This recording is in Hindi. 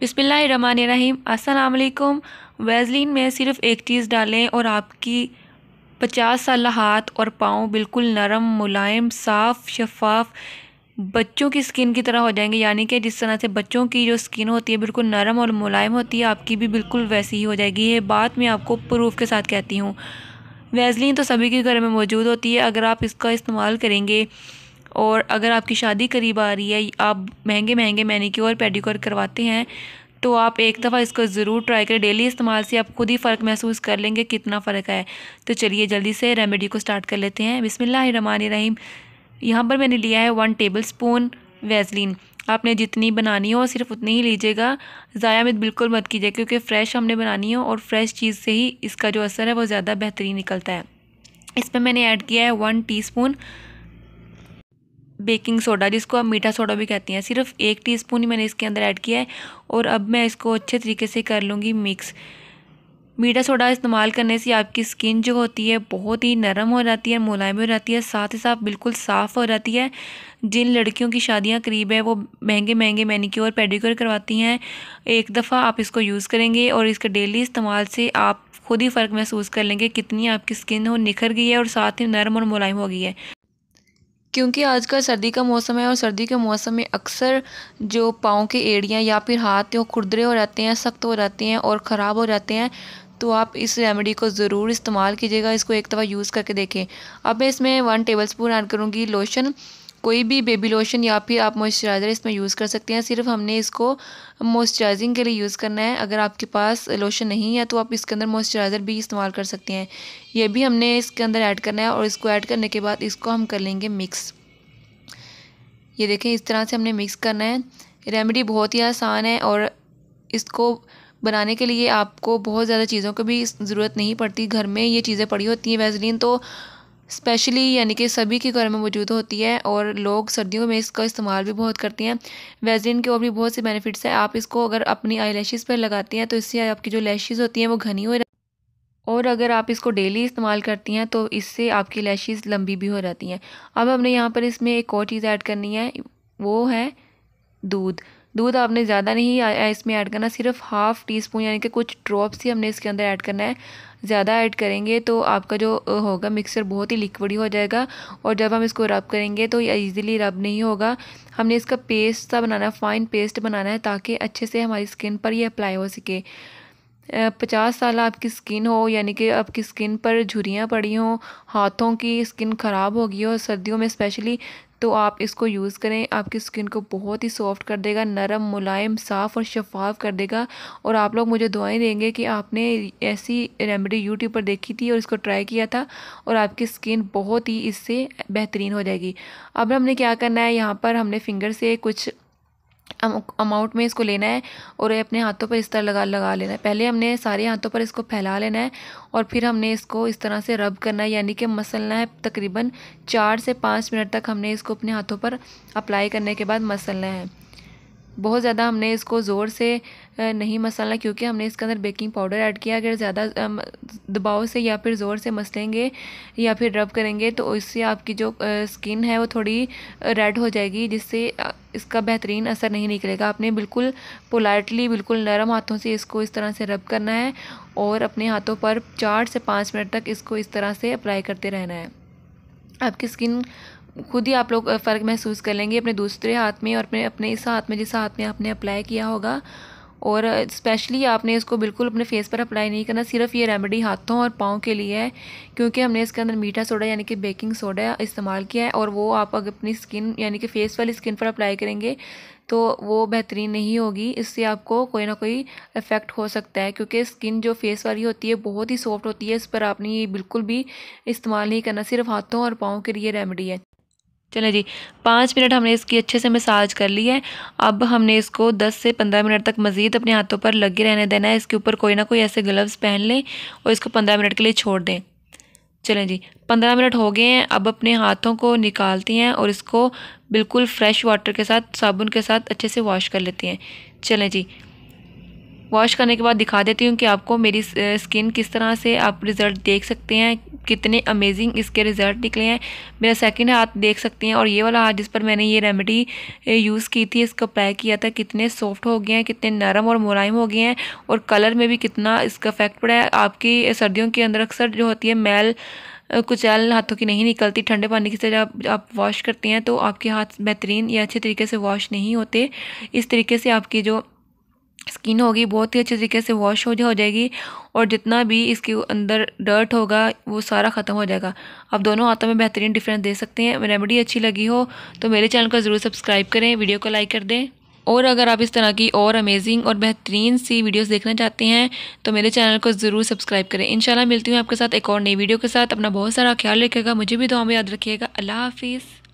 बिसमीम असलकुम वैजलिन में सिर्फ़ एक चीज़ डालें और आपकी पचास साल हाथ और पाँव बिल्कुल नरम मुलायम साफ़ शफाफ बच्चों की स्किन की तरह हो जाएंगे यानी कि जिस तरह से बच्चों की जो स्किन होती है बिल्कुल नरम और मुलायम होती है आपकी भी बिल्कुल वैसी ही हो जाएगी ये बात मैं आपको प्रूफ के साथ कहती हूँ वैजलिन तो सभी के घर में मौजूद होती है अगर आप इसका इस्तेमाल करेंगे और अगर आपकी शादी करीब आ रही है आप महंगे महंगे मैनिक्योर पेडिक्योर करवाते हैं तो आप एक दफ़ा इसको ज़रूर ट्राई करें डेली इस्तेमाल से आप खुद ही फ़र्क महसूस कर लेंगे कितना फ़र्क है तो चलिए जल्दी से रेमेडी को स्टार्ट कर लेते हैं बिसमिल्ल रहीम यहाँ पर मैंने लिया है वन टेबल स्पून वेजलिन आपने जितनी बनानी हो सिर्फ उतनी ही लीजिएगा ज़ाया में बिल्कुल मत कीजिए क्योंकि फ़्रेश हमने बनानी हो और फ्रेश चीज़ से ही इसका जो असर है वो ज़्यादा बेहतरीन निकलता है इसमें मैंने ऐड किया है वन टीस्पून बेकिंग सोडा जिसको आप मीठा सोडा भी कहते हैं सिर्फ एक टीस्पून ही मैंने इसके अंदर ऐड किया है और अब मैं इसको अच्छे तरीके से कर लूँगी मिक्स मीठा सोडा इस्तेमाल करने से आपकी स्किन जो होती है बहुत ही नरम हो जाती है मुलायम हो जाती है साथ ही साथ बिल्कुल साफ़ हो जाती है जिन लड़कियों की शादियां करीब है वो महंगे महंगे मैनिक्योर पेडिक्योर करवाती हैं एक दफ़ा आप इसको यूज़ करेंगे और इसका डेली इस्तेमाल से आप खुद ही फ़र्क महसूस कर लेंगे कितनी आपकी स्किन हो निखर गई है और साथ ही नरम और मुलायम हो गई है क्योंकि आजकल सर्दी का मौसम है और सर्दी के मौसम में अक्सर जो पाँव के एड़ियाँ या फिर हाथ खुरदरे हो जाते हैं सख्त हो जाते हैं और ख़राब हो जाते हैं तो आप इस रेमेडी को ज़रूर इस्तेमाल कीजिएगा इसको एक दफ़ा यूज़ करके देखें अब मैं इसमें वन टेबल स्पून ऐड करूँगी लोशन कोई भी बेबी लोशन या फिर आप मॉइस्चराइज़र इसमें यूज़ कर सकते हैं सिर्फ हमने इसको मॉइस्चराइजिंग के लिए यूज़ करना है अगर आपके पास लोशन नहीं है तो आप इसके अंदर मॉइस्चराइज़र भी इस्तेमाल कर सकते हैं ये भी हमने इसके अंदर ऐड करना है और इसको ऐड करने के बाद इसको हम कर लेंगे मिक्स ये देखें इस तरह से हमने मिक्स करना है रेमेडी बहुत ही आसान है और इसको बनाने के लिए आपको बहुत ज़्यादा चीज़ों की भी ज़रूरत नहीं पड़ती घर में ये चीज़ें पड़ी होती हैं वैसलिन तो स्पेशली यानी कि सभी के घर में मौजूद होती है और लोग सर्दियों में इसका इस्तेमाल भी बहुत करते हैं वेजिन के और भी बहुत से बेनिफिट्स हैं आप इसको अगर अपनी आई लैशेज़ पर लगाती हैं तो इससे आपकी जो लैशेज़ होती हैं वो घनी हो और अगर आप इसको डेली इस्तेमाल करती हैं तो इससे आपकी लैशेज़ लंबी भी हो जाती हैं अब हमने यहाँ पर इसमें एक और चीज़ ऐड करनी है वो है दूध दूध आपने ज़्यादा नहीं इसमें ऐड करना सिर्फ हाफ़ टी स्पून यानी कि कुछ ड्रॉप्स ही हमने इसके अंदर ऐड करना है ज़्यादा ऐड करेंगे तो आपका जो होगा मिक्सर बहुत ही लिक्विड हो जाएगा और जब हम इसको रब करेंगे तो ईज़िली रब नहीं होगा हमने इसका पेस्ट सा बनाना है फाइन पेस्ट बनाना है ताकि अच्छे से हमारी स्किन पर ये अप्लाई हो सके पचास साल आपकी स्किन हो यानी कि आपकी स्किन पर झुरियाँ पड़ी हों हाथों की स्किन ख़राब हो गई हो सर्दियों में स्पेशली तो आप इसको यूज़ करें आपकी स्किन को बहुत ही सॉफ्ट कर देगा नरम मुलायम साफ़ और शफाफ कर देगा और आप लोग मुझे दुआएं देंगे कि आपने ऐसी रेमेडी यूट्यूब पर देखी थी और इसको ट्राई किया था और आपकी स्किन बहुत ही इससे बेहतरीन हो जाएगी अब हमने क्या करना है यहाँ पर हमने फिंगर से कुछ अमाउंट में इसको लेना है और अपने हाथों पर इस तरह लगा लगा लेना है पहले हमने सारे हाथों पर इसको फैला लेना है और फिर हमने इसको इस तरह से रब करना है यानी कि मसलना है तकरीबन चार से पाँच मिनट तक हमने इसको अपने हाथों पर अप्लाई करने के बाद मसलना है बहुत ज़्यादा हमने इसको ज़ोर से नहीं मसलना क्योंकि हमने इसके अंदर बेकिंग पाउडर ऐड किया अगर ज़्यादा दबाव से या फिर ज़ोर से मसलेंगे या फिर रब करेंगे तो इससे आपकी जो स्किन है वो थोड़ी रेड हो जाएगी जिससे इसका बेहतरीन असर नहीं निकलेगा आपने बिल्कुल पोलाइटली बिल्कुल नरम हाथों से इसको इस तरह से रब करना है और अपने हाथों पर चार से पाँच मिनट तक इसको इस तरह से अप्लाई करते रहना है आपकी स्किन खुद ही आप लोग फ़र्क महसूस कर लेंगे अपने दूसरे हाथ में और अपने अपने इस हाथ में जिस हाथ में आपने अप्लाई किया होगा और स्पेशली आपने इसको बिल्कुल अपने फेस पर अप्लाई नहीं करना सिर्फ ये रेमेडी हाथों और पाँव के लिए है क्योंकि हमने इसके अंदर मीठा सोडा यानी कि बेकिंग सोडा इस्तेमाल किया है और वो आप अगर अपनी स्किन यानी कि फेस वाली स्किन पर अप्लाई करेंगे तो वो बेहतरीन नहीं होगी इससे आपको कोई ना कोई इफ़ेक्ट हो सकता है क्योंकि स्किन जो फेस वाली होती है बहुत ही सॉफ्ट होती है इस पर आपने ये बिल्कुल भी इस्तेमाल नहीं करना सिर्फ हाथों और पाँव के लिए रेमेडी है चले जी पाँच मिनट हमने इसकी अच्छे से मसाज कर ली है अब हमने इसको दस से पंद्रह मिनट तक मज़ीद अपने हाथों पर लगे रहने देना है इसके ऊपर कोई ना कोई ऐसे ग्लव्स पहन लें और इसको पंद्रह मिनट के लिए छोड़ दें चलें जी पंद्रह मिनट हो गए हैं अब अपने हाथों को निकालती हैं और इसको बिल्कुल फ्रेश वाटर के साथ साबुन के साथ अच्छे से वॉश कर लेती हैं चलें जी वॉश करने के बाद दिखा देती हूँ कि आपको मेरी स्किन किस तरह से आप रिज़ल्ट देख सकते हैं कितने अमेजिंग इसके रिज़ल्ट निकले हैं मेरा सेकंड हाथ देख सकते हैं और ये वाला हाथ जिस पर मैंने ये रेमेडी यूज़ की थी इसको अप्लाई किया था कितने सॉफ्ट हो गए हैं कितने नरम और मुलायम हो गए हैं और कलर में भी कितना इसका इफेक्ट पड़ा है आपकी सर्दियों के अंदर अक्सर जो होती है मैल कुचैल हाथों की नहीं निकलती ठंडे पानी की जब आप वॉश करते हैं तो आपके हाथ बेहतरीन या अच्छे तरीके से वॉश नहीं होते इस तरीके से आपकी जो स्किन होगी बहुत ही अच्छे तरीके से वॉश हो जा हो जाएगी और जितना भी इसके अंदर डर्ट होगा वो सारा ख़त्म हो जाएगा आप दोनों हाथों में बेहतरीन डिफरेंस दे सकते हैं रेमेडी अच्छी लगी हो तो मेरे चैनल को ज़रूर सब्सक्राइब करें वीडियो को लाइक कर दें और अगर आप इस तरह की और अमेजिंग और बेहतरीन सी वीडियोस देखना चाहते हैं तो मेरे चैनल को ज़रूर सब्सक्राइब करें इंशाल्लाह मिलती हूँ आपके साथ एक और नई वीडियो के साथ अपना बहुत सारा ख्याल रखिएगा मुझे भी दुआ में याद रखिएगा अल्लाह हाफिज़